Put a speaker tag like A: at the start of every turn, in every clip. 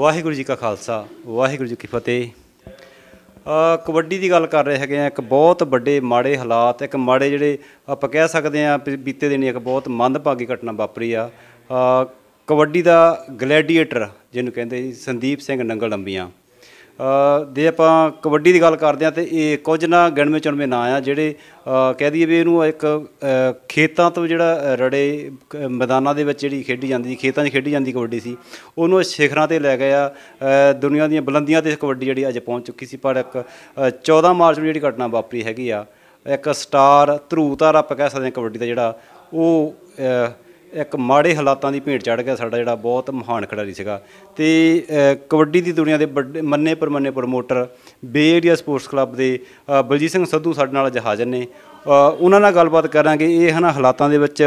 A: ਵਾਹਿਗੁਰੂ ਜੀ ਕਾ ਖਾਲਸਾ ਵਾਹਿਗੁਰੂ ਜੀ ਕੀ ਫਤਿਹ ਕਬੱਡੀ ਦੀ ਗੱਲ ਕਰ ਰਹੇ ਹੈਗੇ ਆ ਇੱਕ ਬਹੁਤ ਵੱਡੇ ਮਾੜੇ ਹਾਲਾਤ ਇੱਕ ਮਾੜੇ ਜਿਹੜੇ ਆਪਾਂ ਕਹਿ ਸਕਦੇ ਆ ਬੀਤੇ ਦਿਨੀ ਇੱਕ ਬਹੁਤ ਮੰਦਭਾਗੀ ਘਟਨਾ ਵਾਪਰੀ ਆ ਕਬੱਡੀ ਦਾ ਗਲੈਡੀਏਟਰ ਜਿਹਨੂੰ ਕਹਿੰਦੇ ਸੰਦੀਪ ਸਿੰਘ ਨੰਗਲ ਲੰਬੀਆਂ ਜੇ ਆਪਾਂ ਕਬੱਡੀ ਦੀ ਗੱਲ ਕਰਦੇ ਆ ਤੇ ਇਹ ਕੁਝ ਨਾ ਗਣਵੇਂ ਚੁਣਵੇਂ ਨਾਂ ਆ ਜਿਹੜੇ ਕਹਿ ਦਈਏ ਵੀ ਇਹਨੂੰ ਇੱਕ ਖੇਤਾਂ ਤੋਂ ਜਿਹੜਾ ਰੜੇ ਮੈਦਾਨਾਂ ਦੇ ਵਿੱਚ ਜਿਹੜੀ ਖੇਡੀ ਜਾਂਦੀ ਸੀ ਖੇਤਾਂ 'ਚ ਖੇਡੀ ਜਾਂਦੀ ਕਬੱਡੀ ਸੀ ਉਹਨੂੰ ਸਿਖਰਾਂ ਤੇ ਲੈ ਗਏ ਆ ਦੁਨੀਆ ਦੀਆਂ ਬੁਲੰਦੀਆਂ ਤੇ ਕਬੱਡੀ ਜਿਹੜੀ ਅੱਜ ਪਹੁੰਚ ਚੁੱਕੀ ਸੀ ਪਰ ਇੱਕ 14 ਮਾਰਚ ਨੂੰ ਜਿਹੜੀ ਘਟਨਾ ਵਾਪਰੀ ਹੈਗੀ ਆ ਇੱਕ ਸਟਾਰ ਧਰੂਤਾਰ ਆਪਾਂ ਕਹਿ ਸਕਦੇ ਹਾਂ ਕਬੱਡੀ ਦਾ ਜਿਹੜਾ ਉਹ ਇੱਕ ਮਾੜੇ ਹਾਲਾਤਾਂ ਦੀ ਭੇਟ ਚੜ ਗਿਆ ਸਾਡਾ ਜਿਹੜਾ ਬਹੁਤ ਮਹਾਨ ਖਿਡਾਰੀ ਸੀਗਾ ਤੇ ਕਬੱਡੀ ਦੀ ਦੁਨੀਆ ਦੇ ਵੱਡੇ ਮੰਨੇ ਪਰਮੰਨੇ promoter Bay Area Sports Club ਦੇ ਬਲਜੀਤ ਸਿੰਘ ਸੱਧੂ ਸਾਡੇ ਨਾਲ ਜਹਾਜ਼ ਨੇ ਉਹਨਾਂ ਨਾਲ ਗੱਲਬਾਤ ਕਰਾਂਗੇ ਇਹ ਹਨਾ ਹਾਲਾਤਾਂ ਦੇ ਵਿੱਚ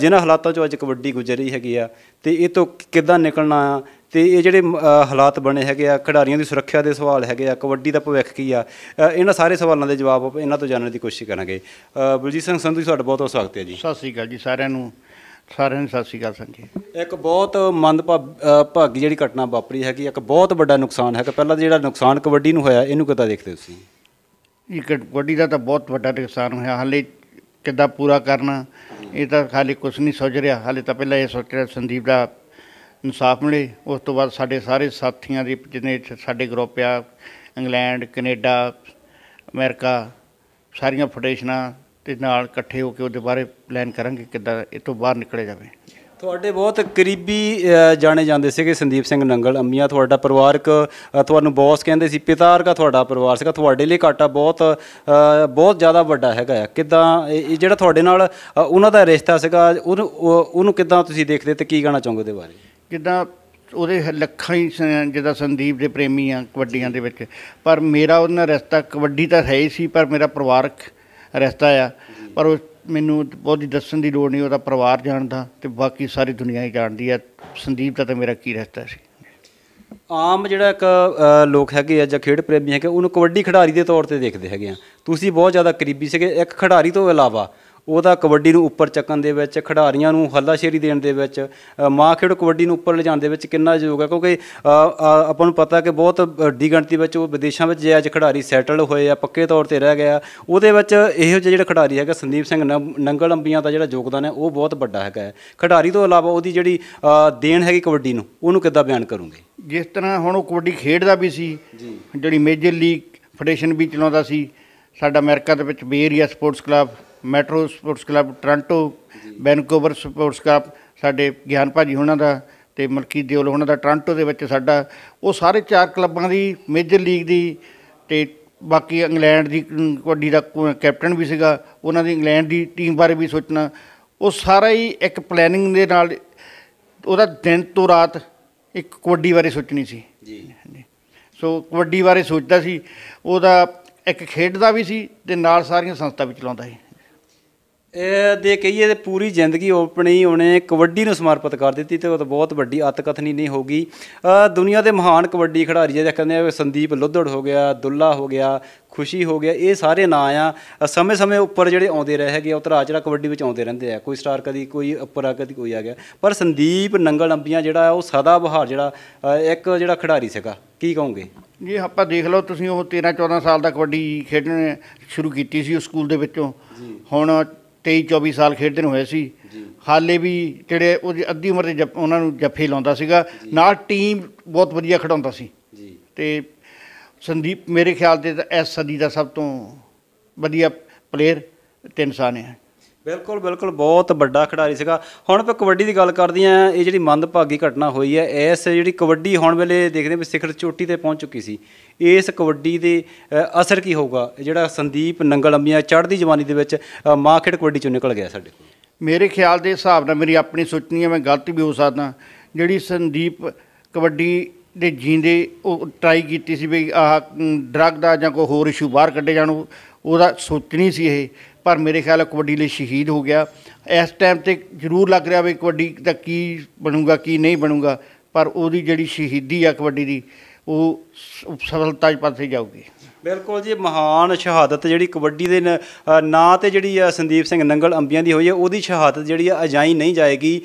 A: ਜਿਨ੍ਹਾਂ ਹਾਲਾਤਾਂ 'ਚੋਂ ਅੱਜ ਕਬੱਡੀ ਗੁਜ਼ਰ ਰਹੀ ਹੈਗੀ ਆ ਤੇ ਇਹ ਤੋਂ ਕਿੱਦਾਂ ਨਿਕਲਣਾ ਆ ਤੇ ਇਹ ਜਿਹੜੇ ਹਾਲਾਤ ਬਣੇ ਹੈਗੇ ਆ ਖਿਡਾਰੀਆਂ ਦੀ ਸੁਰੱਖਿਆ ਦੇ ਸਵਾਲ ਹੈਗੇ ਆ ਕਬੱਡੀ ਦਾ ਭਵਿੱਖ ਕੀ ਆ ਇਹਨਾਂ ਸਾਰੇ ਸਵਾਲਾਂ ਦੇ ਜਵਾਬ ਇਹਨਾਂ ਤੋਂ ਜਾਣਨ ਦੀ ਕੋਸ਼ਿਸ਼ ਕਰਾਂਗੇ ਬਲਜੀਤ ਸਿੰਘ ਸੰਧੂ ਜੀ ਤੁਹਾਡਾ ਬਹੁਤ ਬਹੁਤ ਸਵਾਗਤ ਹੈ ਜੀ ਸਤਿ ਸ੍ਰੀ ਅਕਾਲ ਜੀ ਸਾਰਿਆਂ ਨੂੰ ਸਾਰਿਆਂ ਨੂੰ ਸਤਿ ਸ਼੍ਰੀ ਅਕਾਲ ਸੰਜੀ ਇੱਕ ਬਹੁਤ ਮੰਦ ਭਾਗੀ ਜਿਹੜੀ ਘਟਨਾ ਵਾਪਰੀ ਹੈਗੀ ਇੱਕ ਬਹੁਤ ਵੱਡਾ ਨੁਕਸਾਨ ਹੈਗਾ ਪਹਿਲਾਂ ਜਿਹੜਾ ਨੁਕਸਾਨ ਕਬੱਡੀ ਨੂੰ ਹੋਇਆ ਇਹਨੂੰ ਕਿੱਦਾਂ ਦੇਖਦੇ ਤੁਸੀਂ
B: ਇਹ ਕਬੱਡੀ ਦਾ ਤਾਂ ਬਹੁਤ ਵੱਡਾ ਨੁਕਸਾਨ ਹੋਇਆ ਹਾਲੇ ਕਿੱਦਾਂ ਪੂਰਾ ਕਰਨਾ ਇਹ ਤਾਂ ਖਾਲੀ ਕੁਝ ਨਹੀਂ ਸੋਚ ਰਿਹਾ ਹਾਲੇ ਤਾਂ ਪਹਿਲਾਂ ਇਹ ਸੋਚ ਰਿਹਾ ਸੰਦੀਪ ਦਾ ਇਨਸਾਫ ਮਿਲੇ ਉਸ ਤੋਂ ਬਾਅਦ ਸਾਡੇ ਸਾਰੇ ਸਾਥੀਆਂ ਦੇ ਜਿਹਨੇ ਸਾਡੇ ਗਰੁੱਪ ਆ ਇੰਗਲੈਂਡ ਕੈਨੇਡਾ ਅਮਰੀਕਾ ਸਾਰੀਆਂ ਫੋਟੇਸ਼ਨਾਂ ਤੇ ਨਾਲ ਇਕੱਠੇ ਹੋ ਕੇ ਉਹਦੇ ਬਾਰੇ ਪਲਾਨ ਕਰਾਂਗੇ ਕਿੱਦਾਂ ਇਹ ਤੋਂ ਬਾਹਰ ਨਿਕਲੇ ਜਾਵੇ
A: ਤੁਹਾਡੇ ਬਹੁਤ ਕਰੀਬੀ ਜਾਣੇ ਜਾਂਦੇ ਸੀਗੇ ਸੰਦੀਪ ਸਿੰਘ ਨੰਗਲ ਅੰਮੀਆਂ ਤੁਹਾਡਾ ਪਰਿਵਾਰਕ ਤੁਹਾਨੂੰ ਬੌਸ ਕਹਿੰਦੇ ਸੀ ਪਿਤਾਰ ਦਾ ਤੁਹਾਡਾ ਪਰਿਵਾਰ ਸੀਗਾ ਤੁਹਾਡੇ ਲਈ ਘਾਟਾ ਬਹੁਤ ਬਹੁਤ ਜ਼ਿਆਦਾ ਵੱਡਾ ਹੈਗਾ ਆ ਕਿਦਾਂ ਇਹ ਜਿਹੜਾ ਤੁਹਾਡੇ ਨਾਲ ਉਹਨਾਂ ਦਾ ਰਿਸ਼ਤਾ ਸੀਗਾ ਉਹਨੂੰ ਉਹਨੂੰ ਕਿਦਾਂ ਤੁਸੀਂ ਦੇਖਦੇ ਤੇ ਕੀ ਕਹਿਣਾ ਚਾਹੋਗੇ ਦੇ ਬਾਰੇ
B: ਕਿਦਾਂ ਉਹਦੇ ਲੱਖਾਂ ਹੀ ਜਿਹਦਾ ਸੰਦੀਪ ਦੇ ਪ੍ਰੇਮੀ ਆ ਕਬੱਡੀਆਂ ਦੇ ਵਿੱਚ ਪਰ ਮੇਰਾ ਉਹਨਾਂ ਰਿਸ਼ਤਾ ਕਬੱਡੀ ਤਾਂ ਹੈ ਹੀ ਸੀ ਪਰ ਮੇਰਾ ਪਰਿਵਾਰਕ ਰਸਤਾ ਆ ਪਰ ਉਹ ਮੈਨੂੰ ਬਹੁਤੀ ਦੱਸਣ ਦੀ ਲੋੜ ਨਹੀਂ ਉਹਦਾ ਪਰਿਵਾਰ ਜਾਣਦਾ ਤੇ ਬਾਕੀ ਸਾਰੀ ਦੁਨੀਆ ਹੀ ਜਾਣਦੀ ਆ ਸੰਦੀਪ ਦਾ ਤਾਂ ਮੇਰਾ ਕੀ ਰਸਤਾ ਸੀ
A: ਆਮ ਜਿਹੜਾ ਇੱਕ ਲੋਕ ਹੈਗੇ ਆ ਜਾਂ ਖੇਡ ਪ੍ਰੇਮੀ ਹੈਗੇ ਉਹਨੂੰ ਕਬੱਡੀ ਖਿਡਾਰੀ ਦੇ ਤੌਰ ਤੇ ਦੇਖਦੇ ਹੈਗੇ ਆ ਤੁਸੀਂ ਬਹੁਤ ਜ਼ਿਆਦਾ ਕਰੀਬੀ ਸੀਗੇ ਇੱਕ ਖਿਡਾਰੀ ਤੋਂ ਇਲਾਵਾ ਉਹਦਾ ਕਬੱਡੀ ਨੂੰ ਉੱਪਰ ਚੱਕਣ ਦੇ ਵਿੱਚ ਖਿਡਾਰੀਆਂ ਨੂੰ ਹੱਲਾਸ਼ੇਰੀ ਦੇਣ ਦੇ ਵਿੱਚ ਮਾਂ ਖੇਡ ਕਬੱਡੀ ਨੂੰ ਉੱਪਰ ਲਿਜਾਣ ਦੇ ਵਿੱਚ ਕਿੰਨਾ ਯੋਗ ਹੈ ਕਿਉਂਕਿ ਆਪਾਂ ਨੂੰ ਪਤਾ ਕਿ ਬਹੁਤ ਵੱਡੀ ਗਿਣਤੀ ਵਿੱਚ ਉਹ ਵਿਦੇਸ਼ਾਂ ਵਿੱਚ ਜਿਹੜੇ ਖਿਡਾਰੀ ਸੈਟਲ ਹੋਏ ਆ ਪੱਕੇ ਤੌਰ ਤੇ ਰਹਿ ਗਿਆ ਉਹਦੇ ਵਿੱਚ ਇਹੋ ਜਿਹੇ ਜਿਹੜੇ ਖਿਡਾਰੀ ਹੈਗਾ ਸੰਦੀਪ ਸਿੰਘ ਨੰਗਲ ਅੰਬੀਆਂ ਦਾ ਜਿਹੜਾ ਯੋਗਦਾਨ ਹੈ ਉਹ ਬਹੁਤ ਵੱਡਾ ਹੈਗਾ ਖਿਡਾਰੀ ਤੋਂ ਇਲਾਵਾ ਉਹਦੀ ਜਿਹੜੀ ਦੇਣ ਹੈਗੀ ਕਬੱਡੀ ਨੂੰ ਉਹਨੂੰ ਕਿੱਦਾਂ ਬਿਆਨ ਕਰੋਗੇ ਜਿਸ ਤਰ੍ਹਾਂ ਹੁਣ ਉਹ ਕਬੱਡੀ
B: ਖੇਡਦਾ ਵੀ ਸੀ ਜਿਹੜੀ ਮੇਜਰ ਲੀਗ ਫੈਡਰੇਸ਼ਨ ਵੀ ਚਲਾਉਂਦਾ ਸੀ ਸਾਡਾ ਅਮਰੀਕਾ ਦੇ ਵਿੱਚ Bay Area sports club metro sports club Toronto Vancouver sports club ਸਾਡੇ ਗਿਆਨ ਭਾਜੀ ਉਹਨਾਂ ਦਾ ਤੇ ਮਲਕੀ ਦਿਓਲ ਉਹਨਾਂ ਦਾ ਟ੍ਰਾਂਟੋ ਦੇ ਵਿੱਚ ਸਾਡਾ ਉਹ ਸਾਰੇ ਚਾਰ ਕਲੱਬਾਂ ਦੀ ਮੇਜਰ ਲੀਗ ਦੀ ਤੇ ਬਾਕੀ ਇੰਗਲੈਂਡ ਦੀ ਕਬੱਡੀ ਦਾ ਕੈਪਟਨ ਵੀ ਸੀਗਾ ਉਹਨਾਂ ਦੀ ਇੰਗਲੈਂਡ ਦੀ ਟੀਮ ਬਾਰੇ ਵੀ ਸੋਚਣਾ ਉਹ ਸਾਰਾ ਹੀ ਇੱਕ ਪਲੈਨਿੰਗ ਦੇ ਨਾਲ ਉਹਦਾ ਦਿਨ ਤੋਂ ਰਾਤ ਇੱਕ ਕਬੱਡੀ ਬਾਰੇ ਸੋਚਣੀ ਸੀ ਜੀ ਸੋ ਕਬੱਡੀ ਬਾਰੇ ਸੋਚਦਾ ਸੀ ਉਹਦਾ ਇੱਕ ਖੇਡ ਦਾ ਵੀ ਸੀ ਤੇ ਨਾਲ ਸਾਰੀਆਂ ਸੰਸਥਾ ਵੀ ਚਲਾਉਂਦਾ ਸੀ
A: ਇਹ ਦੇ ਕਹੀਏ ਤੇ ਪੂਰੀ ਜ਼ਿੰਦਗੀ ਆਪਣੀ ਉਹਨੇ ਕਬੱਡੀ ਨੂੰ ਸਮਰਪਿਤ ਕਰ ਦਿੱਤੀ ਤੇ ਉਹ ਤਾਂ ਬਹੁਤ ਵੱਡੀ ਅਤਕਥਨੀ ਨਹੀਂ ਹੋਗੀ ਦੁਨੀਆ ਦੇ ਮਹਾਨ ਕਬੱਡੀ ਖਿਡਾਰੀ ਜਿਹੜੇ ਕਹਿੰਦੇ ਆ ਸੰਦੀਪ ਲੋਧੜ ਹੋ ਗਿਆ ਦੁੱਲਾ ਹੋ ਗਿਆ ਖੁਸ਼ੀ ਹੋ ਗਿਆ ਇਹ ਸਾਰੇ ਨਾਂ ਆ ਸਮੇਂ-ਸਮੇਂ ਉੱਪਰ ਜਿਹੜੇ ਆਉਂਦੇ ਰਹੇ ਹੈਗੇ ਉਤਰਾ ਚੜਾ ਕਬੱਡੀ ਵਿੱਚ ਆਉਂਦੇ ਰਹਿੰਦੇ ਆ ਕੋਈ ਸਟਾਰ ਕਦੀ ਕੋਈ ਉੱਪਰ ਆ ਕਦੀ ਕੋਈ ਆ ਗਿਆ ਪਰ ਸੰਦੀਪ ਨੰਗਲ ਅੰਬੀਆਂ ਜਿਹੜਾ ਉਹ ਸਦਾ ਬਹਾਰ ਜਿਹੜਾ ਇੱਕ ਜਿਹੜਾ ਖਿਡਾਰੀ ਸੀਗਾ ਕੀ ਕਹੋਗੇ
B: ਜੀ ਆਪਾਂ ਦੇਖ ਲਓ ਤੁਸੀਂ ਉਹ 13 14 ਸਾਲ ਦਾ ਕਬੱਡੀ ਖੇਡਣ ਸ਼ੁਰੂ ਕੀਤੀ ਸੀ ਉਸ ਸਕੂਲ ਦੇ ਵਿੱਚੋਂ ਹੁਣ 23 24 ਸਾਲ ਖੇਡਦੇ ਹੋਏ ਸੀ ਹਾਲੇ ਵੀ ਜਿਹੜੇ ਉਹ ਅੱਧੀ ਉਮਰ ਦੇ ਉਹਨਾਂ ਨੂੰ ਜੱਫੇ ਲਾਉਂਦਾ ਸੀਗਾ ਨਾਲ ਟੀਮ ਬਹੁਤ ਵਧੀਆ ਖੜਾਉਂਦਾ ਸੀ ਜੀ ਤੇ ਸੰਦੀਪ ਮੇਰੇ ਖਿਆਲ ਤੇ ਤਾਂ ਇਸ ਸਦੀ ਦਾ ਸਭ ਤੋਂ ਵਧੀਆ ਪਲੇਅਰ ਤਿੰਨ ਸਾਨੇ ਹੈ ਬਿਲਕੁਲ
A: ਬਿਲਕੁਲ ਬਹੁਤ ਵੱਡਾ ਖਿਡਾਰੀ ਸੀਗਾ ਹੁਣ ਆਪਾਂ ਕਬੱਡੀ ਦੀ ਗੱਲ ਕਰਦੇ ਆ ਇਹ ਜਿਹੜੀ ਮੰਦਭਾਗੀ ਘਟਨਾ ਹੋਈ ਹੈ ਇਸ ਜਿਹੜੀ ਕਬੱਡੀ ਹੁਣ ਵੇਲੇ ਦੇਖਦੇ ਵੀ ਸਿਖਰ ਚੋਟੀ ਤੇ ਪਹੁੰਚ ਚੁੱਕੀ ਸੀ ਇਸ ਕਬੱਡੀ ਦੇ ਅਸਰ ਕੀ ਹੋਊਗਾ ਜਿਹੜਾ ਸੰਦੀਪ ਨੰਗਲ ਅੰਮੀਆਂ ਚੜ੍ਹਦੀ ਜਵਾਨੀ ਦੇ ਵਿੱਚ ਮਾਂ ਖੇਡ ਕਬੱਡੀ ਚੋਂ ਨਿਕਲ ਗਿਆ ਸਾਡੇ ਕੋਲ
B: ਮੇਰੇ ਖਿਆਲ ਦੇ ਹਿਸਾਬ ਨਾਲ ਮੇਰੀ ਆਪਣੀ ਸੋਚਣੀ ਹੈ ਮੈਂ ਗਲਤ ਵੀ ਹੋ ਸਕਦਾ ਜਿਹੜੀ ਸੰਦੀਪ ਕਬੱਡੀ ਦੇ ਜੀਂਦੇ ਉਹ ਟਰਾਈ ਕੀਤੀ ਸੀ ਵੀ ਆਹ ਡਰੱਗ ਦਾ ਜਾਂ ਕੋਈ ਹੋਰ ਇਸ਼ੂ ਬਾਹਰ ਕੱਢੇ ਜਾਣ ਉਹਦਾ ਸੋਚਣੀ ਸੀ ਇਹ ਪਰ ਮੇਰੇ ਖਿਆਲ ਕਬੱਡੀ ਲਈ ਸ਼ਹੀਦ ਹੋ ਗਿਆ ਇਸ ਟਾਈਮ ਤੇ ਜ਼ਰੂਰ ਲੱਗ ਰਿਹਾ ਵੀ ਕਬੱਡੀ ਦਾ ਕੀ ਬਣੂਗਾ ਕੀ ਨਹੀਂ ਬਣੂਗਾ ਪਰ ਉਹਦੀ ਜਿਹੜੀ ਸ਼ਹੀਦੀ ਆ ਕਬੱਡੀ ਦੀ ਉਹ ਸਫਲਤਾ ਦੇ ਪਾਸੇ ਜਾਊਗੀ
A: ਬਿਲਕੁਲ ਜੀ ਮਹਾਨ ਸ਼ਹਾਦਤ ਜਿਹੜੀ ਕਬੱਡੀ ਦੇ ਨਾਂ ਤੇ ਜਿਹੜੀ ਆ ਸੰਦੀਪ ਸਿੰਘ ਨੰਗਲ ਅੰਬੀਆਂ ਦੀ ਹੋਈ ਹੈ ਉਹਦੀ ਸ਼ਹਾਦਤ ਜਿਹੜੀ ਆ ਅਜਾਈ ਨਹੀਂ ਜਾਏਗੀ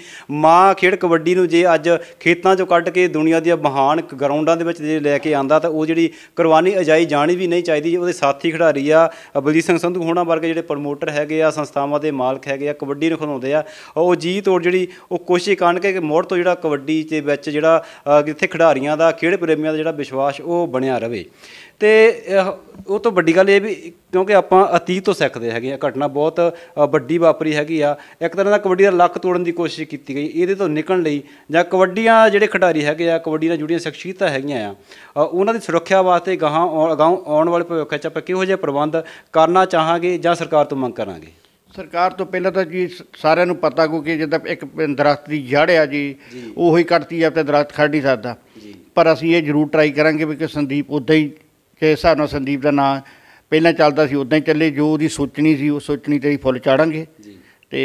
A: ਮਾਂ ਖੇਡ ਕਬੱਡੀ ਨੂੰ ਜੇ ਅੱਜ ਖੇਤਾਂ ਚੋਂ ਕੱਢ ਕੇ ਦੁਨੀਆ ਦੀਆਂ ਮਹਾਨ ਗਰਾਊਂਡਾਂ ਦੇ ਵਿੱਚ ਜੇ ਲੈ ਕੇ ਆਂਦਾ ਤਾਂ ਉਹ ਜਿਹੜੀ ਕੁਰਬਾਨੀ ਅਜਾਈ ਜਾਣੀ ਵੀ ਨਹੀਂ ਚਾਹੀਦੀ ਉਹਦੇ ਸਾਥੀ ਖਿਡਾਰੀ ਆ ਬਲਜੀਤ ਸਿੰਘ ਸੰਧੂ ਹੋਣਾ ਵਰਗੇ ਜਿਹੜੇ ਪ੍ਰਮੋਟਰ ਹੈਗੇ ਆ ਸੰਸਥਾਵਾਂ ਦੇ ਮਾਲਕ ਹੈਗੇ ਆ ਕਬੱਡੀ ਨੂੰ ਖਿਡਾਉਂਦੇ ਆ ਉਹ ਜੀ ਤੋੜ ਜਿਹੜੀ ਉਹ ਕੋਸ਼ਿਸ਼ ਕਰਨ ਕਿ ਮੋੜ ਤੋਂ ਜਿਹੜਾ ਕਬੱਡੀ ਦੇ ਵਿੱਚ ਜਿਹੜਾ ਜਿੱਥੇ ਖਿਡਾਰੀਆਂ ਦਾ ਖੇਡ ਪ੍ਰੇਮੀਆਂ ਦਾ ਜਿਹੜਾ ਵਿਸ਼ਵਾਸ ਉਹ ਬਣਿਆ ਰਵੇ ਤੇ ਉਹ ਤੋਂ ਵੱਡੀ ਗੱਲ ਇਹ ਵੀ ਕਿਉਂਕਿ ਆਪਾਂ ਅਤੀਤ ਤੋਂ ਸਿੱਖਦੇ ਹੈਗੇ ਆ ਘਟਨਾ ਬਹੁਤ ਵੱਡੀ ਵਾਪਰੀ ਹੈਗੀ ਆ ਇੱਕ ਤਰ੍ਹਾਂ ਦਾ ਕਬੱਡੀ ਦਾ ਲੱਕ ਤੋੜਨ ਦੀ ਕੋਸ਼ਿਸ਼ ਕੀਤੀ ਗਈ ਇਹਦੇ ਤੋਂ ਨਿਕਲਣ ਲਈ ਜਾਂ ਕਬੱਡੀਆਂ ਜਿਹੜੇ ਖਿਡਾਰੀ ਹੈਗੇ ਆ ਕਬੱਡੀ ਨਾਲ ਜੁੜੀਆਂ ਸ਼ਖਸੀਅਤਾਂ ਹੈਗੀਆਂ ਆ ਉਹਨਾਂ ਦੀ ਸੁਰੱਖਿਆ ਵਾਸਤੇ ਗਾਹਾਂ ਗਾਉਂ ਆਉਣ ਵਾਲੇ ਭਵਿੱਖ 'ਚ ਆਪਾਂ ਕਿਹੋ ਜਿਹੇ ਪ੍ਰਬੰਧ ਕਰਨਾ ਚਾਹਾਂਗੇ ਜਾਂ ਸਰਕਾਰ ਤੋਂ ਮੰਗ ਕਰਾਂਗੇ
B: ਸਰਕਾਰ ਤੋਂ ਪਹਿਲਾਂ ਤਾਂ ਜੀ ਸਾਰਿਆਂ ਨੂੰ ਪਤਾ ਕੋ ਕਿ ਜਦੋਂ ਇੱਕ ਦਰਖਤ ਦੀ ਜੜ ਆ ਜੀ ਉਹੀ ਕੱਟਤੀ ਆ ਤੇ ਦਰਖਤ ਖੜ ਨਹੀਂ ਸਕਦਾ ਪਰ ਅਸੀਂ ਇਹ ਜ਼ਰੂਰ ਟਰਾਈ ਕਰਾਂਗੇ ਵੀ ਕਿ ਸੰਦੀਪ ਉਦਾਂ ਹੀ ਕਿ ਹਿਸਾਬ ਨਾਲ ਸੰਦੀਪ ਦਾ ਨਾਂ ਪਹਿਲਾਂ ਚੱਲਦਾ ਸੀ ਉਦਾਂ ਹੀ ਚੱਲੇ ਜੋ ਉਹਦੀ ਸੋਚਣੀ ਸੀ ਉਹ ਸੋਚਣੀ ਤੇ ਹੀ ਫੁੱਲ ਚਾੜਾਂਗੇ ਜੀ ਤੇ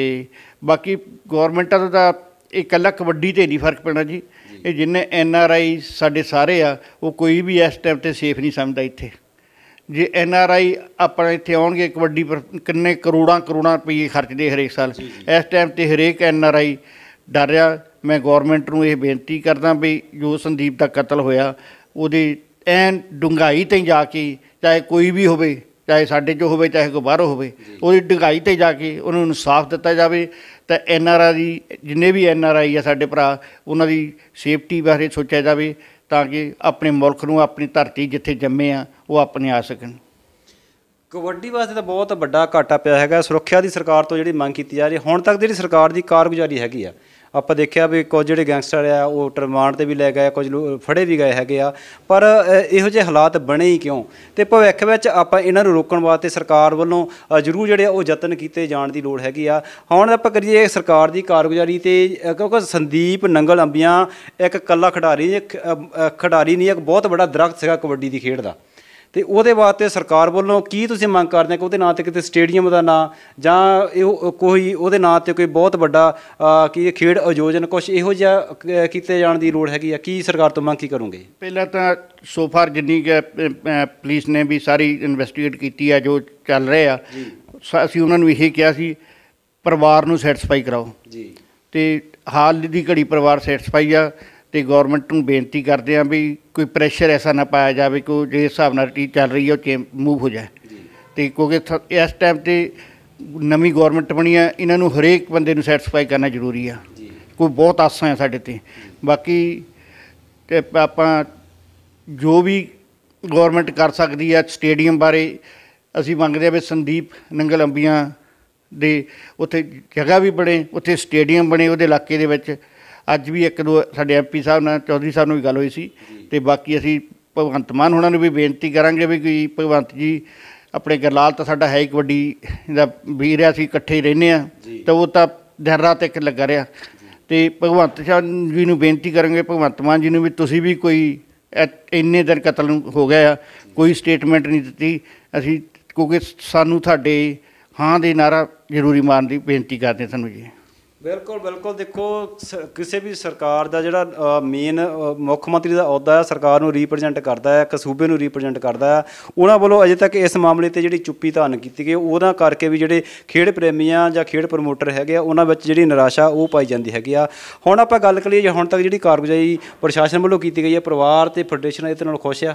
B: ਬਾਕੀ ਗਵਰਨਮੈਂਟ ਦਾ ਇਹ ਕੱਲਾ ਕਬੱਡੀ ਤੇ ਨਹੀਂ ਫਰਕ ਪੈਣਾ ਜੀ ਇਹ ਜਿੰਨੇ ਐਨ ਆਰ ਆਈ ਸਾਡੇ ਸਾਰੇ ਆ ਉਹ ਕੋਈ ਵੀ ਇਸ ਟਾਈਮ ਤੇ ਸੇਫ ਨਹੀਂ ਸਮਝਦਾ ਇੱਥੇ ਜੇ ਐਨ ਆਰ ਆਈ ਆਪਣੇ ਇੱਥੇ ਆਉਣਗੇ ਕਬੱਡੀ ਪਰ ਕਿੰਨੇ ਕਰੋੜਾਂ ਕਰੋੜਾਂ ਰੁਪਏ ਖਰਚਦੇ ਹਰੇਕ ਸਾਲ ਇਸ ਟਾਈਮ ਤੇ ਹਰੇਕ ਐਨ ਆਰ ਆਈ ਡਰ ਰਿਹਾ ਮੈਂ ਗਵਰਨਮੈਂਟ ਨੂੰ ਇਹ ਬੇਨਤੀ ਕਰਦਾ ਵੀ ਜੋ ਸੰਦੀਪ ਦਾ ਕਤਲ ਹੋਇਆ ਉਹਦੇ ਐਨ ਡੁੰਗਾਈ ਤੇ ਜਾ ਕੇ ਚਾਹੇ ਕੋਈ ਵੀ ਹੋਵੇ ਚਾਹੇ ਸਾਡੇ ਚ ਹੋਵੇ ਚਾਹੇ ਕੋ ਬਾਹਰੋਂ ਹੋਵੇ ਉਹਦੀ ਡੁੰਗਾਈ ਤੇ ਜਾ ਕੇ ਉਹਨੂੰ ਇਨਸਾਫ ਦਿੱਤਾ ਜਾਵੇ ਤਾਂ ਐਨ ਆਰ ਆਈ ਜਿੰਨੇ ਵੀ ਐਨ ਆਰ ਆਈ ਆ ਸਾਡੇ ਭਰਾ ਉਹਨਾਂ ਦੀ ਸੇਫਟੀ ਬਾਰੇ ਸੋਚਿਆ ਜਾਵੇ ਤਾਂ ਕਿ ਆਪਣੇ ਮੁਲਕ ਨੂੰ ਆਪਣੀ ਧਰਤੀ ਜਿੱਥੇ ਜੰਮੇ ਆ ਉਹ ਆਪਣੇ ਆ ਸਕਣ
A: ਕਬੱਡੀ ਵਾਸਤੇ ਤਾਂ ਬਹੁਤ ਵੱਡਾ ਘਾਟਾ ਪਿਆ ਹੈਗਾ ਸੁਰੱਖਿਆ ਦੀ ਸਰਕਾਰ ਤੋਂ ਜਿਹੜੀ ਮੰਗ ਕੀਤੀ ਜਾ ਰਹੀ ਹੁਣ ਤੱਕ ਜਿਹੜੀ ਸਰਕਾਰ ਦੀ ਕਾਰਗੁਜ਼ਾਰੀ ਹੈਗੀ ਆ ਆਪਾਂ ਦੇਖਿਆ ਵੀ ਕੁਝ ਜਿਹੜੇ ਗੈਂਗਸਟਰ ਆ ਉਹ ਟਰਮਾਂਡ ਤੇ ਵੀ ਲੈ ਗਏ ਕੁਝ ਫੜੇ ਵੀ ਗਏ ਹੈਗੇ ਆ ਪਰ ਇਹੋ ਜਿਹੇ ਹਾਲਾਤ ਬਣੇ ਹੀ ਕਿਉਂ ਤੇ ਭਵਿੱਖ ਵਿੱਚ ਆਪਾਂ ਇਹਨਾਂ ਨੂੰ ਰੋਕਣ ਵਾਸਤੇ ਸਰਕਾਰ ਵੱਲੋਂ ਜ਼ਰੂਰ ਜਿਹੜੇ ਉਹ ਯਤਨ ਕੀਤੇ ਜਾਣ ਦੀ ਲੋੜ ਹੈਗੀ ਆ ਹੁਣ ਆਪਾਂ ਕਰੀਏ ਸਰਕਾਰ ਦੀ ਕਾਰਗੁਜ਼ਾਰੀ ਤੇ ਕਿਉਂਕਿ ਸੰਦੀਪ ਨੰਗਲ ਅੰਬੀਆਂ ਇੱਕ ਕੱਲਾ ਖਿਡਾਰੀ ਖਿਡਾਰੀ ਨਹੀਂ ਇੱਕ ਬਹੁਤ ਵੱਡਾ ਦਰਖਤ ਸੀਗਾ ਕਬੱਡੀ ਦੀ ਖੇਡ ਦਾ ਤੇ ਉਹਦੇ ਵਾਸਤੇ ਸਰਕਾਰ ਵੱਲੋਂ ਕੀ ਤੁਸੀਂ ਮੰਗ ਕਰਦੇ ਕਿ ਉਹਦੇ ਨਾਂ ਤੇ ਕਿਤੇ ਸਟੇਡੀਅਮ ਦਾ ਨਾਂ ਜਾਂ ਇਹ ਕੋਈ ਉਹਦੇ ਨਾਂ ਤੇ ਕੋਈ ਬਹੁਤ ਵੱਡਾ ਕੀ ਖੇਡ ਆਯੋਜਨ ਕੁਝ ਇਹੋ ਜਿਹਾ ਕੀਤੇ ਜਾਣ ਦੀ ਲੋੜ ਹੈਗੀ ਆ ਕੀ ਸਰਕਾਰ ਤੋਂ ਮੰਗ ਕੀ ਕਰੋਗੇ
B: ਪਹਿਲਾਂ ਤਾਂ ਸੋ ਫਾਰ ਜਿੰਨੀ ਪੁਲਿਸ ਨੇ ਵੀ ਸਾਰੀ ਇਨਵੈਸਟੀਗੇਟ ਕੀਤੀ ਆ ਜੋ ਚੱਲ ਰਹੇ ਆ ਅਸੀਂ ਉਹਨਾਂ ਨੂੰ ਇਹ ਕਿਹਾ ਸੀ ਪਰਿਵਾਰ ਨੂੰ ਸੈਟੀਸਫਾਈ ਕਰਾਓ ਜੀ ਤੇ ਹਾਲ ਦੀ ਘੜੀ ਪਰਿਵਾਰ ਸੈਟੀਸਫਾਈ ਆ ਤੇ ਗਵਰਨਮੈਂਟ ਨੂੰ ਬੇਨਤੀ ਕਰਦੇ ਆ ਵੀ ਕੋਈ ਪ੍ਰੈਸ਼ਰ ਐਸਾ ਨਾ ਪਾਇਆ ਜਾਵੇ ਕਿ ਜੇ ਹਿਸਾਬ ਨਾਲ ਟੀ ਚੱਲ ਰਹੀ ਹੈ ਉਹ ਮੂਵ ਹੋ ਜਾਏ ਤੇ ਕਿਉਂਕਿ ਇਸ ਟਾਈਮ ਤੇ ਨਵੀਂ ਗਵਰਨਮੈਂਟ ਬਣੀ ਆ ਇਹਨਾਂ ਨੂੰ ਹਰੇਕ ਬੰਦੇ ਨੂੰ ਸੈਟੀਸਫਾਈ ਕਰਨਾ ਜ਼ਰੂਰੀ ਆ ਕੋਈ ਬਹੁਤ ਆਸਾਂ ਆ ਸਾਡੇ ਤੇ ਬਾਕੀ ਤੇ ਆਪਾਂ ਜੋ ਵੀ ਗਵਰਨਮੈਂਟ ਕਰ ਸਕਦੀ ਆ ਸਟੇਡੀਅਮ ਬਾਰੇ ਅਸੀਂ ਮੰਗਦੇ ਆ ਵੀ ਸੰਦੀਪ ਨੰਗਲੰਬੀਆਂ ਦੇ ਉੱਥੇ ਜਗ੍ਹਾ ਵੀ ਬਣੇ ਉੱਥੇ ਸਟੇਡੀਅਮ ਬਣੇ ਉਹਦੇ ਇਲਾਕੇ ਦੇ ਵਿੱਚ ਅੱਜ ਵੀ ਇੱਕ ਦੋ ਸਾਡੇ ਐਮਪੀ ਸਾਹਿਬ ਨਾਲ ਚੌਧਰੀ ਸਾਹਿਬ ਨੂੰ ਵੀ ਗੱਲ ਹੋਈ ਸੀ ਤੇ ਬਾਕੀ ਅਸੀਂ ਭਗਵੰਤ ਮਾਨ ਹੋਣਾ ਨੂੰ ਵੀ ਬੇਨਤੀ ਕਰਾਂਗੇ ਵੀ ਕੋਈ ਭਗਵੰਤ ਜੀ ਆਪਣੇ ਗਰਲਾਲ ਤਾਂ ਸਾਡਾ ਹੈ ਹੀ ਕਬੱਡੀ ਦਾ ਵੀਰ ਆ ਅਸੀਂ ਇਕੱਠੇ ਹੀ ਰਹਿੰਦੇ ਆ ਤਾਂ ਉਹ ਤਾਂ ਦਿਨ ਰਾਤ ਇੱਕ ਲੱਗਾ ਰਿਹਾ ਤੇ ਭਗਵੰਤ ਸਾਹਿਬ ਜੀ ਨੂੰ ਬੇਨਤੀ ਕਰਾਂਗੇ ਭਗਵੰਤ ਮਾਨ ਜੀ ਨੂੰ ਵੀ ਤੁਸੀਂ ਵੀ ਕੋਈ ਇੰਨੇ ਦਿਨ ਕਤਲ ਹੋ ਗਿਆ ਕੋਈ ਸਟੇਟਮੈਂਟ ਨਹੀਂ ਦਿੱਤੀ ਅਸੀਂ ਕਿਉਂਕਿ ਸਾਨੂੰ ਤੁਹਾਡੇ ਹਾਂ ਦੇ ਨਾਰਾ ਜ਼ਰੂਰੀ ਮਾਰਨ ਦੀ ਬੇਨਤੀ ਕਰਦੇ ਸਾਨੂੰ ਜੀ
A: ਬਿਲਕੁਲ ਬਿਲਕੁਲ ਦੇਖੋ ਕਿਸੇ ਵੀ ਸਰਕਾਰ ਦਾ ਜਿਹੜਾ ਮੇਨ ਮੁੱਖ ਮੰਤਰੀ ਦਾ ਅਹੁਦਾ ਹੈ ਸਰਕਾਰ ਨੂੰ ਰਿਪਰੈਜ਼ੈਂਟ ਕਰਦਾ ਹੈ ਇੱਕ ਸੂਬੇ ਨੂੰ ਰਿਪਰੈਜ਼ੈਂਟ ਕਰਦਾ ਹੈ ਉਹਨਾਂ ਵੱਲੋਂ ਅਜੇ ਤੱਕ ਇਸ ਮਾਮਲੇ ਤੇ ਜਿਹੜੀ ਚੁੱਪੀ ਧਾਰਨ ਕੀਤੀ ਗਈ ਉਹਨਾਂ ਕਰਕੇ ਵੀ ਜਿਹੜੇ ਖੇਡ ਪ੍ਰੇਮੀਆਂ ਜਾਂ ਖੇਡ ਪ੍ਰਮੋਟਰ ਹੈਗੇ ਆ ਉਹਨਾਂ ਵਿੱਚ ਜਿਹੜੀ ਨਿਰਾਸ਼ਾ ਉਹ ਪਾਈ ਜਾਂਦੀ ਹੈਗੀ ਆ ਹੁਣ ਆਪਾਂ ਗੱਲ ਕਰੀਏ ਹੁਣ ਤੱਕ ਜਿਹੜੀ ਕਾਰਗੁਜ਼ਾਰੀ ਪ੍ਰਸ਼ਾਸਨ ਵੱਲੋਂ ਕੀਤੀ ਗਈ ਹੈ ਪਰਿਵਾਰ ਤੇ ਫੈਡਰੇਸ਼ਨ ਇਹਦੇ ਨਾਲ ਖੁਸ਼ ਆ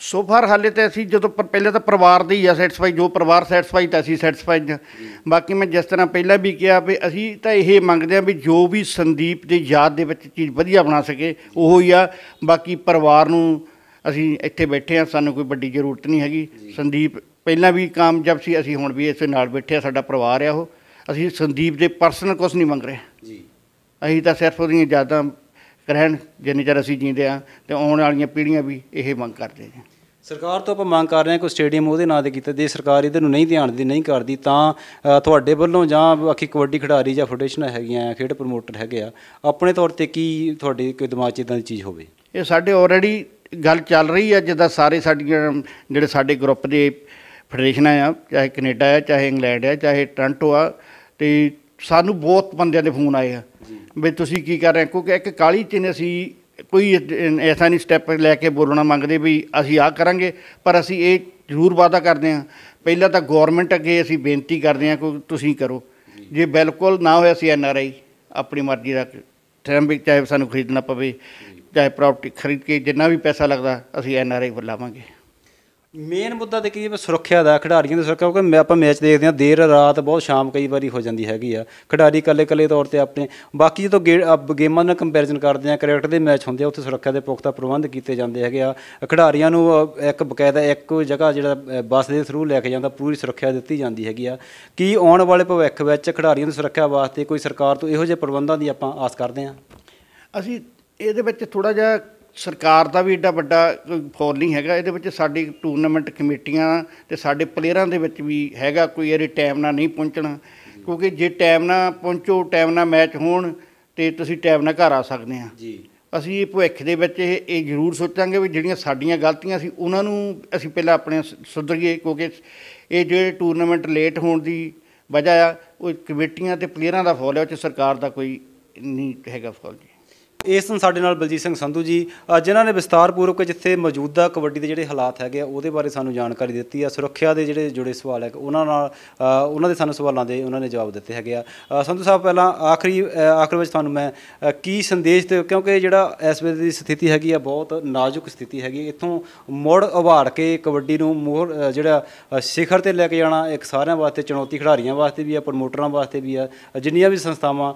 A: ਸੋ ਫਾਰ ਹਾਲੇ ਤੇ ਅਸੀਂ ਜਦੋਂ
B: ਪਰ ਪਹਿਲੇ ਤਾਂ ਪਰਿਵਾਰ ਹੀ ਆ ਸੈਟੀਸਫਾਈ ਜੋ ਪਰਿਵਾਰ ਸੈਟੀਸਫਾਈ ਤਾਂ ਅਸੀਂ ਸੈਟੀਸਫਾਈ ਹਾਂ ਬਾਕੀ ਮੈਂ ਜਿਸ ਤਰ੍ਹਾਂ ਪਹਿਲਾਂ ਵੀ ਕਿਹਾ ਵੀ ਅਸੀਂ ਤਾਂ ਇਹ ਮੰਗਦੇ ਆ ਵੀ ਜੋ ਵੀ ਸੰਦੀਪ ਦੀ ਯਾਦ ਦੇ ਵਿੱਚ ਚੀਜ਼ ਵਧੀਆ ਬਣਾ ਸਕੇ ਉਹ ਹੀ ਆ ਬਾਕੀ ਪਰਿਵਾਰ ਨੂੰ ਅਸੀਂ ਇੱਥੇ ਬੈਠੇ ਆ ਸਾਨੂੰ ਕੋਈ ਵੱਡੀ ਜ਼ਰੂਰਤ ਨਹੀਂ ਹੈਗੀ ਸੰਦੀਪ ਪਹਿਲਾਂ ਵੀ ਕਾਮਯਾਬ ਸੀ ਅਸੀਂ ਹੁਣ ਵੀ ਇਸੇ ਨਾਲ ਬੈਠੇ ਆ ਸਾਡਾ ਪਰਿਵਾਰ ਆ ਉਹ ਅਸੀਂ ਸੰਦੀਪ ਦੇ ਪਰਸਨਲ ਕੁਝ ਨਹੀਂ ਮੰਗ ਰਹੇ ਜੀ ਅਸੀਂ ਤਾਂ ਸਿਰਫ ਉਹਦੀਆਂ ਯਾਦਾਂ ਰਹਿਣ ਜਿੰਨੇ ਚਿਰ ਅਸੀਂ ਜੀਂਦੇ ਆ ਤੇ ਆਉਣ ਵਾਲੀਆਂ ਪੀੜ੍ਹੀਆਂ ਵੀ ਇਹ ਮੰਗ ਕਰਦੇ ਨੇ
A: ਸਰਕਾਰ ਤੋਂ ਆਪਾਂ ਮੰਗ ਕਰ ਰਹੇ ਹਾਂ ਕੋਈ ਸਟੇਡੀਅਮ ਉਹਦੇ ਨਾਂ ਤੇ ਕੀਤਾ ਜੇ ਸਰਕਾਰ ਇਹਦੇ ਨੂੰ ਨਹੀਂ ਧਿਆਨ ਦੀ ਨਹੀਂ ਕਰਦੀ ਤਾਂ ਤੁਹਾਡੇ ਵੱਲੋਂ ਜਾਂ ਬਾਕੀ ਕਬੱਡੀ ਖਿਡਾਰੀ ਜਾਂ ਫੈਡਰੇਸ਼ਨ ਹੈਗੀਆਂ ਖੇਡ ਪ੍ਰਮੋਟਰ ਹੈਗੇ ਆ ਆਪਣੇ ਤੌਰ ਤੇ ਕੀ ਤੁਹਾਡੇ ਕੋਈ ਦਿਮਾਗ 'ਚ ਇਦਾਂ ਦੀ ਚੀਜ਼ ਹੋਵੇ ਇਹ ਸਾਡੇ ਆਲਰੇਡੀ ਗੱਲ ਚੱਲ ਰਹੀ ਹੈ ਜਿੱਦਾਂ ਸਾਰੇ ਸਾਡੀਆਂ ਜਿਹੜੇ ਸਾਡੇ
B: ਗਰੁੱਪ ਦੇ ਫੈਡਰੇਸ਼ਨਾਂ ਆ ਚਾਹੇ ਕੈਨੇਡਾ ਆ ਚਾਹੇ ਇੰਗਲੈਂਡ ਆ ਚਾਹੇ ਟ੍ਰਾਂਟੋ ਆ ਤੇ ਸਾਨੂੰ ਬਹੁਤ ਬੰਦਿਆਂ ਦੇ ਫੋਨ ਆਏ ਆ ਵੀ ਤੁਸੀਂ ਕੀ ਕਰ ਰਹੇ ਕਿਉਂਕਿ ਇੱਕ ਕਾਲੀ ਚਿੰਨ ਅਸੀਂ ਕੋਈ ਐਸਾ ਨਹੀਂ ਸਟੈਪ ਲੈ ਕੇ ਬੋਲਣਾ ਮੰਗਦੇ ਵੀ ਅਸੀਂ ਆ ਕਰਾਂਗੇ ਪਰ ਅਸੀਂ ਇਹ ਜ਼ਰੂਰ ਵਾਅਦਾ ਕਰਦੇ ਆ ਪਹਿਲਾਂ ਤਾਂ ਗਵਰਨਮੈਂਟ ਅੱਗੇ ਅਸੀਂ ਬੇਨਤੀ ਕਰਦੇ ਆ ਕਿ ਤੁਸੀਂ ਕਰੋ ਜੇ ਬਿਲਕੁਲ ਨਾ ਹੋਇਆ ਸੀ ਐਨ ਆਰ ਆਈ ਆਪਣੀ ਮਰਜ਼ੀ ਦਾ ਟ੍ਰੈਂਬਿਕ ਚਾਹੇ ਸਾਨੂੰ ਖਰੀਦਣਾ ਪਵੇ ਚਾਹੇ ਪ੍ਰਾਪਰਟੀ ਖਰੀਦ ਕੇ ਜਿੰਨਾ ਵੀ ਪੈਸਾ ਲੱਗਦਾ ਅਸੀਂ ਐਨ ਆਰ ਆਈ ਲਾਵਾਂਗੇ
A: ਮੇਨ ਮੁੱਦਾ ਤੇ ਕੀ ਹੈ ਸੁਰੱਖਿਆ ਦਾ ਖਿਡਾਰੀਆਂ ਦੀ ਸੁਰੱਖਿਆ ਕਿਉਂਕਿ ਆਪਾਂ ਮੈਚ ਦੇਖਦੇ ਆਂ ਦੇਰ ਰਾਤ ਬਹੁਤ ਸ਼ਾਮ ਕਈ ਵਾਰੀ ਹੋ ਜਾਂਦੀ ਹੈਗੀ ਆ ਖਿਡਾਰੀ ਕੱਲੇ ਕੱਲੇ ਤੌਰ ਤੇ ਆਪਣੇ ਬਾਕੀ ਜਦੋਂ ਗੇਮਾਂ ਨਾਲ ਕੰਪੈਰੀਜ਼ਨ ਕਰਦੇ ਆਂ ਕ੍ਰਿਕਟ ਦੇ ਮੈਚ ਹੁੰਦੇ ਆ ਉੱਥੇ ਸੁਰੱਖਿਆ ਦੇ ਪੁਖਤਾ ਪ੍ਰਬੰਧ ਕੀਤੇ ਜਾਂਦੇ ਹੈਗੇ ਆ ਖਿਡਾਰੀਆਂ ਨੂੰ ਇੱਕ ਬਕਾਇਦਾ ਇੱਕ ਜਗ੍ਹਾ ਜਿਹੜਾ ਬੱਸ ਦੇ ਥਰੂ ਲੈ ਕੇ ਜਾਂਦਾ ਪੂਰੀ ਸੁਰੱਖਿਆ ਦਿੱਤੀ ਜਾਂਦੀ ਹੈਗੀ ਆ ਕੀ ਆਉਣ ਵਾਲੇ ਭਵਿੱਖ ਵਿੱਚ ਖਿਡਾਰੀਆਂ ਦੀ ਸੁਰੱਖਿਆ ਵਾਸਤੇ ਕੋਈ ਸਰਕਾਰ ਤੋਂ ਇਹੋ ਜਿਹੇ ਪ੍ਰਬੰਧਾਂ ਦੀ ਆਪਾਂ ਆਸ ਕਰਦੇ ਆਂ
B: ਅਸੀਂ ਇਹਦੇ ਵਿੱਚ ਥੋੜਾ ਜਿਹਾ ਸਰਕਾਰ ਦਾ ਵੀ ਏਡਾ ਵੱਡਾ ਫੋਰ ਨਹੀਂ ਹੈਗਾ ਇਹਦੇ ਵਿੱਚ ਸਾਡੀ ਟੂਰਨਾਮੈਂਟ ਕਮੇਟੀਆਂ ਤੇ ਸਾਡੇ ਪਲੇਅਰਾਂ ਦੇ ਵਿੱਚ ਵੀ ਹੈਗਾ ਕੋਈ ਇਹਦੇ ਟਾਈਮ ਨਾਲ ਨਹੀਂ ਪਹੁੰਚਣਾ ਕਿਉਂਕਿ ਜੇ ਟਾਈਮ ਨਾਲ ਪਹੁੰਚੋ ਟਾਈਮ ਨਾਲ ਮੈਚ ਹੋਣ ਤੇ ਤੁਸੀਂ ਟਾਈਮ ਨਾਲ ਘਰ ਆ ਸਕਦੇ ਆ ਜੀ ਅਸੀਂ ਇਹ ਭਵਿੱਖ ਦੇ ਵਿੱਚ ਇਹ ਇਹ ਜ਼ਰੂਰ ਸੋਚਾਂਗੇ ਵੀ ਜਿਹੜੀਆਂ ਸਾਡੀਆਂ ਗਲਤੀਆਂ ਸੀ ਉਹਨਾਂ ਨੂੰ ਅਸੀਂ ਪਹਿਲਾਂ ਆਪਣੇ ਸੁਧਰੀਏ ਕਿਉਂਕਿ ਇਹ ਜਿਹੜੇ ਟੂਰਨਾਮੈਂਟ ਲੇਟ ਹੋਣ ਦੀ ਵਜ੍ਹਾ ਆ ਉਹ ਕਮੇਟੀਆਂ
A: ਤੇ ਪਲੇਅਰਾਂ ਦਾ ਫੌਲ ਹੈ ਉਹ ਚ ਸਰਕਾਰ ਦਾ ਕੋਈ ਨਹੀਂ ਹੈਗਾ ਫੌਲ ਇਸ ਸਨ ਸਾਡੇ ਨਾਲ ਬਲਜੀਤ ਸਿੰਘ ਸੰਧੂ ਜੀ ਜਿਨ੍ਹਾਂ ਨੇ ਵਿਸਤਾਰਪੂਰਵਕ ਜਿੱਥੇ ਮੌਜੂਦਾ ਕਬੱਡੀ ਦੇ ਜਿਹੜੇ ਹਾਲਾਤ ਹੈਗੇ ਆ ਉਹਦੇ ਬਾਰੇ ਸਾਨੂੰ ਜਾਣਕਾਰੀ ਦਿੱਤੀ ਆ ਸੁਰੱਖਿਆ ਦੇ ਜਿਹੜੇ ਜੁੜੇ ਸਵਾਲ ਹੈ ਉਹਨਾਂ ਨਾਲ ਉਹਨਾਂ ਦੇ ਸਾਨੂੰ ਸਵਾਲਾਂ ਦੇ ਉਹਨਾਂ ਨੇ ਜਵਾਬ ਦਿੱਤੇ ਹੈਗੇ ਆ ਸੰਧੂ ਸਾਹਿਬ ਪਹਿਲਾਂ ਆਖਰੀ ਆਖਰ ਵਿੱਚ ਤੁਹਾਨੂੰ ਮੈਂ ਕੀ ਸੰਦੇਸ਼ ਦੇ ਕਿਉਂਕਿ ਜਿਹੜਾ ਇਸ ਵੇਲੇ ਦੀ ਸਥਿਤੀ ਹੈਗੀ ਆ ਬਹੁਤ ਨਾਜ਼ੁਕ ਸਥਿਤੀ ਹੈਗੀ ਇੱਥੋਂ ਮੋੜ ਉਭਾਰ ਕੇ ਕਬੱਡੀ ਨੂੰ ਮੋੜ ਜਿਹੜਾ ਸਿਖਰ ਤੇ ਲੈ ਕੇ ਜਾਣਾ ਇੱਕ ਸਾਰਿਆਂ ਵਾਸਤੇ ਚੁਣੌਤੀ ਖਿਡਾਰੀਆਂ ਵਾਸਤੇ ਵੀ ਆ ਪ੍ਰਮੋਟਰਾਂ ਵਾਸਤੇ ਵੀ ਆ ਜਿੰਨੀਆਂ ਵੀ ਸੰਸਥਾਵਾਂ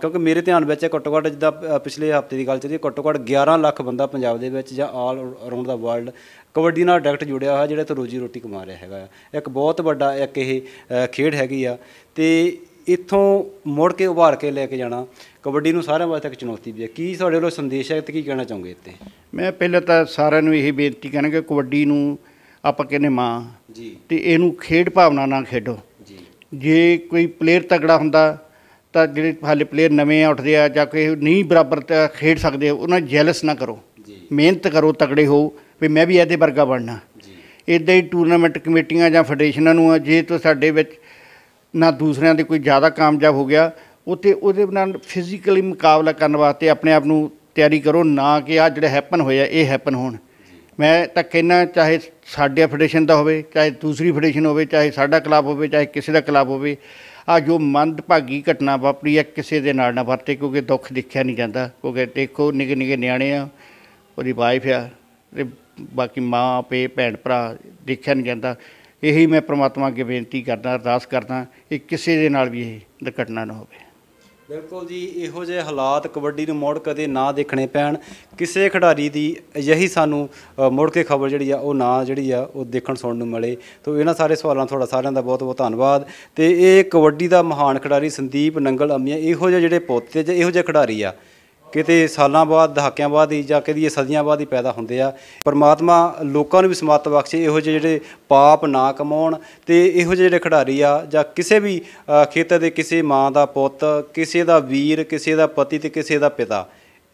A: ਕਿਉਂਕਿ ਮੇਰੇ ਧਿਆਨ ਵਿੱਚ ਘੱਟੋ ਘੱਟ ਜਿੱਦਾਂ ਪਿਛਲੇ ਹਫਤੇ ਦੀ ਗੱਲ ਚੱਲੀ ਘੱਟੋ ਘੱਟ 11 ਲੱਖ ਬੰਦਾ ਪੰਜਾਬ ਦੇ ਵਿੱਚ ਜਾਂ ਆਲ ਅਰਾਊਂਡ ਦਾ ਵਰਲਡ ਕਬੱਡੀ ਨਾਲ ਡਾਇਰੈਕਟ ਜੁੜਿਆ ਹੋਇਆ ਜਿਹੜਾ ਤੇ ਰੋਜੀ ਰੋਟੀ ਕਮਾ ਰਿਹਾ ਹੈਗਾ ਇੱਕ ਬਹੁਤ ਵੱਡਾ ਇੱਕ ਇਹ ਖੇਡ ਹੈਗੀ ਆ ਤੇ ਇੱਥੋਂ ਮੁੜ ਕੇ ਉਭਾਰ ਕੇ ਲੈ ਕੇ ਜਾਣਾ ਕਬੱਡੀ ਨੂੰ ਸਾਰਿਆਂ ਵਾਸਤੇ ਇੱਕ ਚੁਣੌਤੀ ਵੀ ਹੈ ਕੀ ਤੁਹਾਡੇ ਵੱਲੋਂ ਸੰਦੇਸ਼ ਹੈ ਤੇ ਕੀ ਕਹਿਣਾ ਚਾਹੋਗੇ ਇੱਥੇ
B: ਮੈਂ ਪਹਿਲਾਂ ਤਾਂ ਸਾਰਿਆਂ ਨੂੰ ਇਹ ਬੇਨਤੀ ਕਿ ਕਬੱਡੀ ਨੂੰ ਆਪਾਂ ਕਹਿੰਦੇ ਮਾਂ ਜੀ ਤੇ ਇਹਨੂੰ ਖੇਡ ਭਾਵਨਾ ਨਾਲ ਖੇਡੋ ਜੀ ਜੇ ਕੋਈ ਪਲੇਅਰ ਤਗੜਾ ਹੁੰਦਾ ਤਾਂ ਜਿਹੜੇ ਹਾਲੇ ਪਲੇਅਰ ਨਵੇਂ ਉੱਠਦੇ ਆ ਜਾਂ ਕੋਈ ਨਹੀਂ ਬਰਾਬਰ ਖੇਡ ਸਕਦੇ ਉਹਨਾਂ ਜੈਲਸ ਨਾ ਕਰੋ ਮਿਹਨਤ ਕਰੋ ਤਕੜੇ ਹੋ ਵੀ ਮੈਂ ਵੀ ਇਹਦੇ ਵਰਗਾ ਬਣਨਾ ਇਦਾਂ ਹੀ ਟੂਰਨਾਮੈਂਟ ਕਮੇਟੀਆਂ ਜਾਂ ਫੈਡਰੇਸ਼ਨਾਂ ਨੂੰ ਜੇ ਤੋਂ ਸਾਡੇ ਵਿੱਚ ਨਾ ਦੂਸਰਿਆਂ ਦੇ ਕੋਈ ਜ਼ਿਆਦਾ ਕਾਮਯਾਬ ਹੋ ਗਿਆ ਉਤੇ ਉਹਦੇ ਨਾਲ ਫਿਜ਼ੀਕਲੀ ਮੁਕਾਬਲਾ ਕਰਨ ਵਾਸਤੇ ਆਪਣੇ ਆਪ ਨੂੰ ਤਿਆਰੀ ਕਰੋ ਨਾ ਕਿ ਆ ਜਿਹੜਾ ਹੈਪਨ ਹੋਇਆ ਇਹ ਹੈਪਨ ਹੋਣ ਮੈਂ ਤਾਂ ਕਹਿਣਾ ਚਾਹੇ ਸਾਡੇ ਫੈਡਰੇਸ਼ਨ ਦਾ ਹੋਵੇ ਚਾਹੇ ਦੂਸਰੀ ਫੈਡਰੇਸ਼ਨ ਹੋਵੇ ਚਾਹੇ ਸਾਡਾ ਕਲੱਬ ਹੋਵੇ ਚਾਹੇ ਕਿਸੇ ਦਾ ਕਲੱਬ ਹੋਵੇ ਆ ਜੋ ਮੰਦਭਾਗੀ ਘਟਨਾ ਵਾਪਰੀ ਹੈ ਕਿਸੇ ਦੇ ਨਾਲ ਨਾ ਵਰਤੇ ਕਿਉਂਕਿ ਦੁੱਖ ਦੇਖਿਆ ਨਹੀਂ ਜਾਂਦਾ ਕਿਉਂਕਿ ਦੇਖੋ ਨਿਗੇ ਨਿਗੇ ਨਿਆਣੇ ਆ ਉਹਦੀ ਵਾਈਫ ਆ ਤੇ ਬਾਕੀ ਮਾਂ ਪੇ ਭੈਣ ਭਰਾ ਦੇਖਿਆ ਨਹੀਂ ਜਾਂਦਾ ਇਹੀ ਮੈਂ ਪ੍ਰਮਾਤਮਾ ਅੱਗੇ ਬੇਨਤੀ ਕਰਦਾ ਅਰਦਾਸ ਕਰਦਾ ਕਿ ਕਿਸੇ ਦੇ ਨਾਲ ਵੀ ਇਹ ਦੁਰਘਟਨਾ ਨਾ ਹੋਵੇ
A: ਬਿਲਕੁਲ ਜੀ ਇਹੋ ਜਿਹੇ ਹਾਲਾਤ ਕਬੱਡੀ ਨੂੰ ਮੋੜ ਕਦੇ ਨਾ ਦੇਖਣੇ ਪੈਣ ਕਿਸੇ ਖਿਡਾਰੀ ਦੀ ਅਜਿਹੀ ਸਾਨੂੰ ਮੋੜ ਕੇ ਖਬਰ ਜਿਹੜੀ ਆ ਉਹ ਨਾ ਜਿਹੜੀ ਆ ਉਹ ਦੇਖਣ ਸੁਣਨ ਨੂੰ ਮਿਲੇ ਤੋਂ ਇਹਨਾਂ ਸਾਰੇ ਸਵਾਲਾਂ ਤੁਹਾਡਾ ਸਾਰਿਆਂ ਦਾ ਬਹੁਤ ਬਹੁਤ ਧੰਨਵਾਦ ਤੇ ਇਹ ਕਬੱਡੀ ਦਾ ਮਹਾਨ ਖਿਡਾਰੀ ਸੰਦੀਪ ਨੰਗਲ ਅਮੀਆਂ ਇਹੋ ਜਿਹੇ ਜਿਹੜੇ ਪੁੱਤ ਤੇ ਇਹੋ ਜਿਹੇ ਖਿਡਾਰੀ ਆ ਕਿਤੇ ਸਾਲਾਂ ਬਾਅਦ ਦਹਾਕਿਆਂ ਬਾਅਦ ਹੀ ਜਾਂ ਇਹ ਸਦੀਆਂ ਬਾਅਦ ਹੀ ਪੈਦਾ ਹੁੰਦੇ ਆ ਪਰਮਾਤਮਾ ਲੋਕਾਂ ਨੂੰ ਵੀ ਸਮਾਤ ਬਖਸ਼ੇ ਇਹੋ ਜਿਹੇ ਜਿਹੜੇ ਪਾਪ ਨਾ ਕਮਾਉਣ ਤੇ ਇਹੋ ਜਿਹੇ ਜਿਹੜੇ ਖਿਡਾਰੀ ਆ ਜਾਂ ਕਿਸੇ ਵੀ ਖੇਤਰ ਦੇ ਕਿਸੇ ਮਾਂ ਦਾ ਪੁੱਤ ਕਿਸੇ ਦਾ ਵੀਰ ਕਿਸੇ ਦਾ ਪਤੀ ਤੇ ਕਿਸੇ ਦਾ ਪਿਤਾ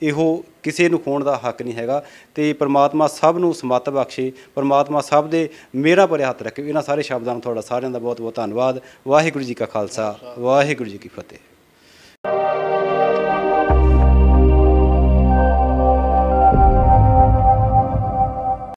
A: ਇਹੋ ਕਿਸੇ ਨੂੰ ਖੋਣ ਦਾ ਹੱਕ ਨਹੀਂ ਹੈਗਾ ਤੇ ਪ੍ਰਮਾਤਮਾ ਸਭ ਨੂੰ ਸਮਤ ਬਖਸ਼ੇ ਪ੍ਰਮਾਤਮਾ ਸਭ ਦੇ ਮੇਰਾ ਪਰੇ ਹੱਥ ਰੱਖੇ ਇਹਨਾਂ ਸਾਰੇ ਸ਼ਬਦਾਂ ਨੂੰ ਤੁਹਾਡਾ ਸਾਰਿਆਂ ਦਾ ਬਹੁਤ ਬਹੁਤ ਧੰਨਵਾਦ ਵਾਹਿਗੁਰੂ ਜੀ ਕਾ ਖਾਲਸਾ ਵਾਹਿਗੁਰੂ ਜੀ ਕੀ ਫਤਿਹ